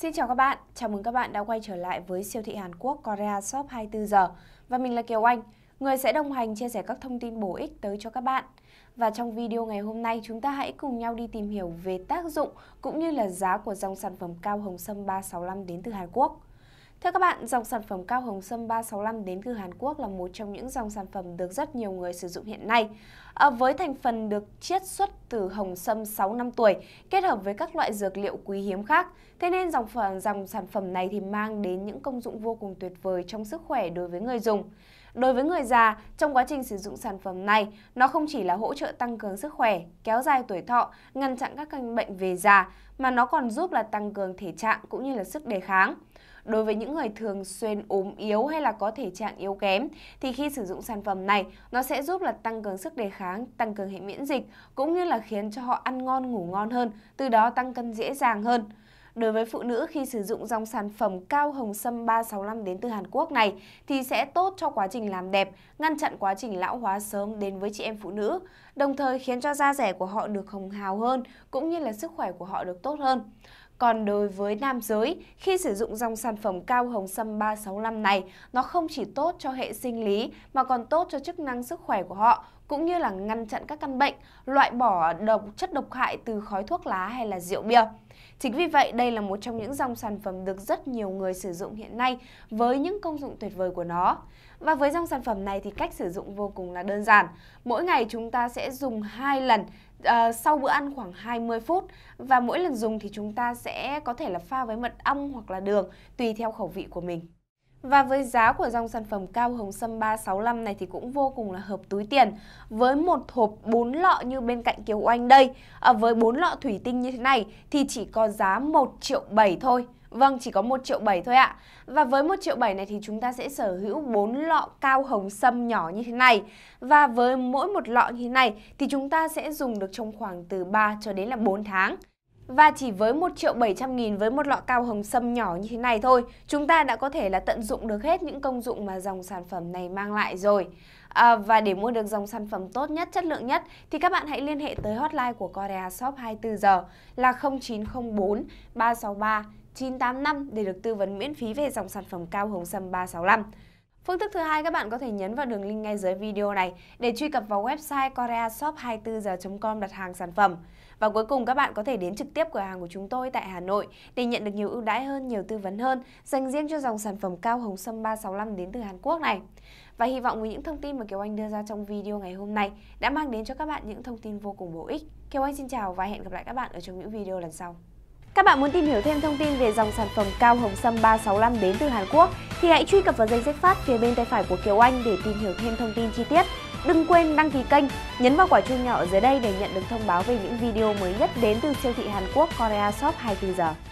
Xin chào các bạn, chào mừng các bạn đã quay trở lại với siêu thị Hàn Quốc Korea Shop 24 giờ và mình là Kiều Anh, người sẽ đồng hành chia sẻ các thông tin bổ ích tới cho các bạn. Và trong video ngày hôm nay chúng ta hãy cùng nhau đi tìm hiểu về tác dụng cũng như là giá của dòng sản phẩm cao hồng sâm 365 đến từ Hàn Quốc. Thưa các bạn, dòng sản phẩm cao hồng sâm 365 đến từ Hàn Quốc là một trong những dòng sản phẩm được rất nhiều người sử dụng hiện nay. À, với thành phần được chiết xuất từ hồng sâm 6 năm tuổi, kết hợp với các loại dược liệu quý hiếm khác, thế nên dòng phẩm, dòng sản phẩm này thì mang đến những công dụng vô cùng tuyệt vời trong sức khỏe đối với người dùng. Đối với người già, trong quá trình sử dụng sản phẩm này, nó không chỉ là hỗ trợ tăng cường sức khỏe, kéo dài tuổi thọ, ngăn chặn các căn bệnh về già, mà nó còn giúp là tăng cường thể trạng cũng như là sức đề kháng. Đối với những người thường xuyên ốm yếu hay là có thể trạng yếu kém thì khi sử dụng sản phẩm này nó sẽ giúp là tăng cường sức đề kháng, tăng cường hệ miễn dịch cũng như là khiến cho họ ăn ngon ngủ ngon hơn, từ đó tăng cân dễ dàng hơn. Đối với phụ nữ khi sử dụng dòng sản phẩm cao hồng sâm 365 đến từ Hàn Quốc này thì sẽ tốt cho quá trình làm đẹp, ngăn chặn quá trình lão hóa sớm đến với chị em phụ nữ, đồng thời khiến cho da rẻ của họ được hồng hào hơn cũng như là sức khỏe của họ được tốt hơn. Còn đối với nam giới, khi sử dụng dòng sản phẩm cao hồng sâm 365 này, nó không chỉ tốt cho hệ sinh lý mà còn tốt cho chức năng sức khỏe của họ, cũng như là ngăn chặn các căn bệnh, loại bỏ độc chất độc hại từ khói thuốc lá hay là rượu bia. Chính vì vậy, đây là một trong những dòng sản phẩm được rất nhiều người sử dụng hiện nay với những công dụng tuyệt vời của nó. Và với dòng sản phẩm này thì cách sử dụng vô cùng là đơn giản. Mỗi ngày chúng ta sẽ dùng 2 lần uh, sau bữa ăn khoảng 20 phút và mỗi lần dùng thì chúng ta sẽ có thể là pha với mật ong hoặc là đường tùy theo khẩu vị của mình. Và với giá của dòng sản phẩm cao hồng sâm 365 này thì cũng vô cùng là hợp túi tiền. Với một hộp 4 lọ như bên cạnh Kiều Oanh đây, à, với 4 lọ thủy tinh như thế này thì chỉ có giá 1 triệu 7 thôi. Vâng, chỉ có 1 triệu 7 thôi ạ. Và với 1 triệu 7 này thì chúng ta sẽ sở hữu 4 lọ cao hồng sâm nhỏ như thế này. Và với mỗi một lọ như thế này thì chúng ta sẽ dùng được trong khoảng từ 3 cho đến là 4 tháng. Và chỉ với 1 triệu 700 nghìn với một lọ cao hồng sâm nhỏ như thế này thôi, chúng ta đã có thể là tận dụng được hết những công dụng mà dòng sản phẩm này mang lại rồi. À, và để mua được dòng sản phẩm tốt nhất, chất lượng nhất thì các bạn hãy liên hệ tới hotline của Korea Shop 24 giờ là 0904 363 985 để được tư vấn miễn phí về dòng sản phẩm cao hồng sâm 365. Phương thức thứ hai các bạn có thể nhấn vào đường link ngay dưới video này để truy cập vào website koreashop24h.com đặt hàng sản phẩm. Và cuối cùng các bạn có thể đến trực tiếp cửa hàng của chúng tôi tại Hà Nội để nhận được nhiều ưu đãi hơn, nhiều tư vấn hơn dành riêng cho dòng sản phẩm cao hồng sâm 365 đến từ Hàn Quốc này. Và hy vọng với những thông tin mà Kiều Anh đưa ra trong video ngày hôm nay đã mang đến cho các bạn những thông tin vô cùng bổ ích. Kiều Anh xin chào và hẹn gặp lại các bạn ở trong những video lần sau. Các bạn muốn tìm hiểu thêm thông tin về dòng sản phẩm cao hồng sâm 365 đến từ Hàn Quốc thì hãy truy cập vào danh sách phát phía bên tay phải của Kiều Anh để tìm hiểu thêm thông tin chi tiết. Đừng quên đăng ký kênh, nhấn vào quả chuông nhỏ ở dưới đây để nhận được thông báo về những video mới nhất đến từ siêu thị Hàn Quốc Korea Shop 24 giờ.